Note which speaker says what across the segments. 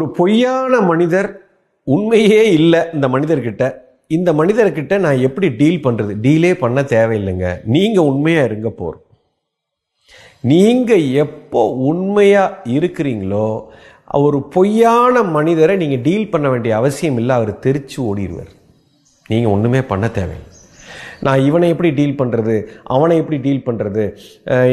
Speaker 1: ஒரு பொய்யான மனிதர் உண்மையே இல்லை இந்த மனிதர்கிட்ட இந்த மனிதர்கிட்ட நான் எப்படி டீல் பண்ணுறது டீலே பண்ண தேவையில்லைங்க நீங்கள் உண்மையாக இருங்க போகிறோம் நீங்கள் எப்போ உண்மையாக இருக்கிறீங்களோ ஒரு பொய்யான மனிதரை நீங்கள் டீல் பண்ண வேண்டிய அவசியம் இல்லை அவர் தெரித்து ஓடிடுவார் நீங்கள் ஒன்றுமே பண்ண தேவையில்லை நான் இவனை எப்படி டீல் பண்ணுறது அவனை எப்படி டீல் பண்ணுறது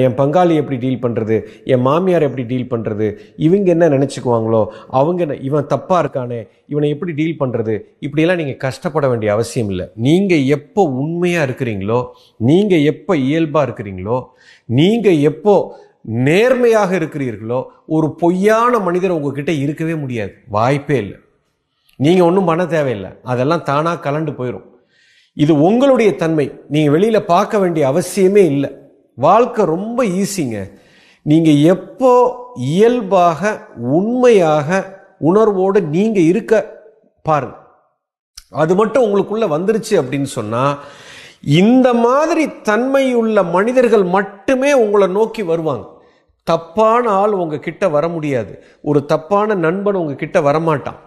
Speaker 1: என் பங்காளி எப்படி டீல் பண்ணுறது என் மாமியார் எப்படி டீல் பண்ணுறது இவங்க என்ன நினச்சிக்குவாங்களோ அவங்க இவன் தப்பாக இருக்கானே இவனை எப்படி டீல் பண்ணுறது இப்படியெல்லாம் நீங்கள் கஷ்டப்பட வேண்டிய அவசியம் இல்லை நீங்கள் எப்போ உண்மையாக இருக்கிறீங்களோ நீங்கள் எப்போ இயல்பாக இருக்கிறீங்களோ நீங்கள் எப்போ நேர்மையாக இருக்கிறீர்களோ ஒரு பொய்யான மனிதர் உங்ககிட்ட இருக்கவே முடியாது வாய்ப்பே இல்லை நீங்கள் ஒன்றும் பண்ண தேவையில்லை அதெல்லாம் தானாக கலண்டு போயிடும் இது உங்களுடைய தன்மை நீங்கள் வெளியில் பார்க்க வேண்டிய அவசியமே இல்லை வாழ்க்கை ரொம்ப ஈஸிங்க நீங்கள் எப்போ இயல்பாக உண்மையாக உணர்வோடு நீங்கள் இருக்க பாருங்க அது மட்டும் உங்களுக்குள்ளே வந்துருச்சு அப்படின்னு சொன்னால் இந்த மாதிரி தன்மையுள்ள மனிதர்கள் மட்டுமே உங்களை நோக்கி வருவாங்க தப்பான ஆள் உங்கள் கிட்ட வர முடியாது ஒரு தப்பான நண்பன் உங்கள் கிட்ட வரமாட்டான்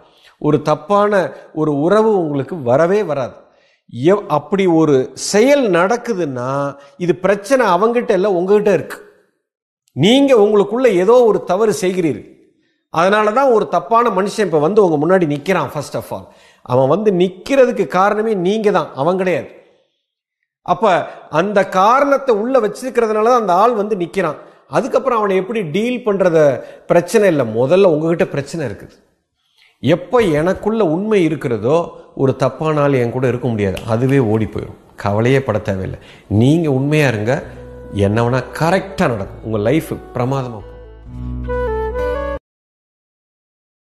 Speaker 1: ஒரு தப்பான ஒரு உறவு உங்களுக்கு வரவே வராது அப்படி ஒரு செயல் நடக்குதுன்னா இது பிரச்சனை அவங்ககிட்ட இல்லை உங்ககிட்ட இருக்கு நீங்கள் உங்களுக்குள்ள ஏதோ ஒரு தவறு செய்கிறீர்கள் அதனால தான் ஒரு தப்பான மனுஷன் இப்போ வந்து உங்கள் முன்னாடி நிற்கிறான் ஃபர்ஸ்ட் ஆஃப் ஆல் அவன் வந்து நிற்கிறதுக்கு காரணமே நீங்கள் தான் அவன் கிடையாது அப்போ அந்த காரணத்தை உள்ளே வச்சிருக்கிறதுனால தான் அந்த ஆள் வந்து நிற்கிறான் அதுக்கப்புறம் அவனை எப்படி டீல் பண்ணுறத பிரச்சனை இல்லை முதல்ல உங்ககிட்ட பிரச்சனை இருக்குது எப்போ எனக்குள்ள உண்மை இருக்கிறதோ ஒரு தப்பான ஆள் என் கூட இருக்க முடியாது அதுவே ஓடி போயிடும் கவலையே பட தேவையில்லை நீங்கள் உண்மையாக இருங்க என்ன வேணால் கரெக்டாக நடக்கும் உங்கள் லைஃப் பிரமாதமாக